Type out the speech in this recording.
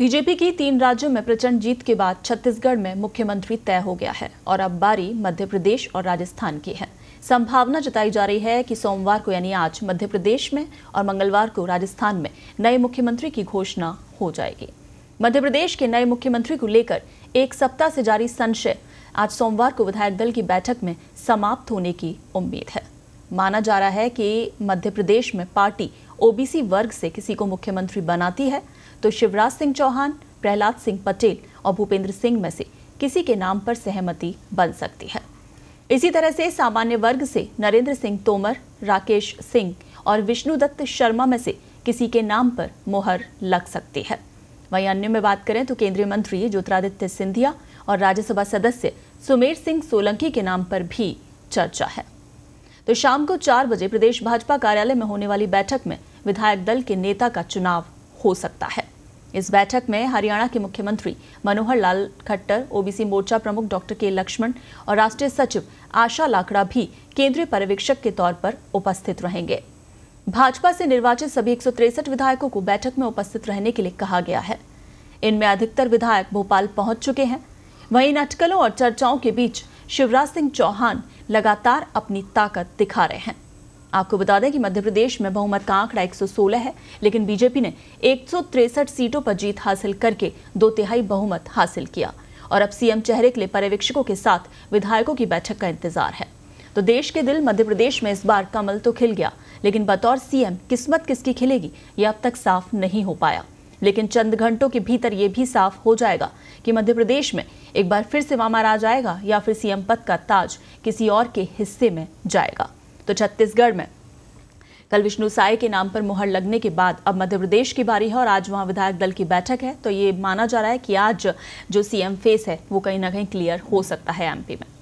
BJP की तीन राज्यों में प्रचंड जीत के बाद छत्तीसगढ़ में मुख्यमंत्री तय हो गया है और अब बारी मध्य प्रदेश और राजस्थान की है संभावना जताई जा रही है कि सोमवार को यानी आज मध्य प्रदेश में और मंगलवार को राजस्थान में नए मुख्यमंत्री की घोषणा हो जाएगी मध्य प्रदेश के नए मुख्यमंत्री को लेकर एक सप्ताह से जारी संशय आज सोमवार को विधायक दल की बैठक में समाप्त होने की उम्मीद है माना जा रहा है कि मध्य प्रदेश में पार्टी ओबीसी वर्ग से किसी को मुख्यमंत्री बनाती है तो शिवराज सिंह चौहान प्रहलाद सिंह पटेल और भूपेंद्र सिंह में से किसी के नाम पर सहमति बन सकती है इसी तरह से सामान्य वर्ग से नरेंद्र सिंह तोमर राकेश सिंह और विष्णुदत्त शर्मा में से किसी के नाम पर मोहर लग सकती है वहीं अन्य में बात करें तो केंद्रीय मंत्री ज्योतिरादित्य सिंधिया और राज्यसभा सदस्य सुमेर सिंह सोलंकी के नाम पर भी चर्चा है तो शाम को चार बजे प्रदेश भाजपा कार्यालय में होने वाली बैठक में विधायक दल के नेता का चुनाव हो सकता है इस बैठक में हरियाणा के मुख्यमंत्री मनोहर लाल खट्टर ओबीसी मोर्चा प्रमुख डॉक्टर के लक्ष्मण और राष्ट्रीय सचिव आशा लाकड़ा भी केंद्रीय पर्यवेक्षक के तौर पर उपस्थित रहेंगे भाजपा से निर्वाचित सभी एक विधायकों को बैठक में उपस्थित रहने के लिए कहा गया है इनमें अधिकतर विधायक भोपाल पहुंच चुके हैं वहीं अटकलों और चर्चाओं के बीच शिवराज सिंह चौहान लगातार अपनी ताकत दिखा रहे हैं आपको बता दें कि मध्य प्रदेश में बहुमत का आंकड़ा 116 है लेकिन बीजेपी ने एक सीटों पर जीत हासिल करके दो तिहाई बहुमत हासिल किया और अब सीएम चेहरे के लिए पर्यवेक्षकों के साथ विधायकों की बैठक का इंतजार है तो देश के दिल मध्य प्रदेश में इस बार कमल तो खिल गया लेकिन बतौर सीएम किस्मत किसकी खिलेगी ये अब तक साफ नहीं हो पाया लेकिन चंद घंटों के भीतर ये भी साफ हो जाएगा कि मध्य प्रदेश में एक बार फिर से वामा राज आएगा या फिर सीएम पद का ताज किसी और के हिस्से में जाएगा तो छत्तीसगढ़ में कल विष्णु साय के नाम पर मुहर लगने के बाद अब मध्य प्रदेश की बारी है और आज वहां विधायक दल की बैठक है तो ये माना जा रहा है कि आज जो सीएम फेस है वो कहीं ना कहीं क्लियर हो सकता है एमपी में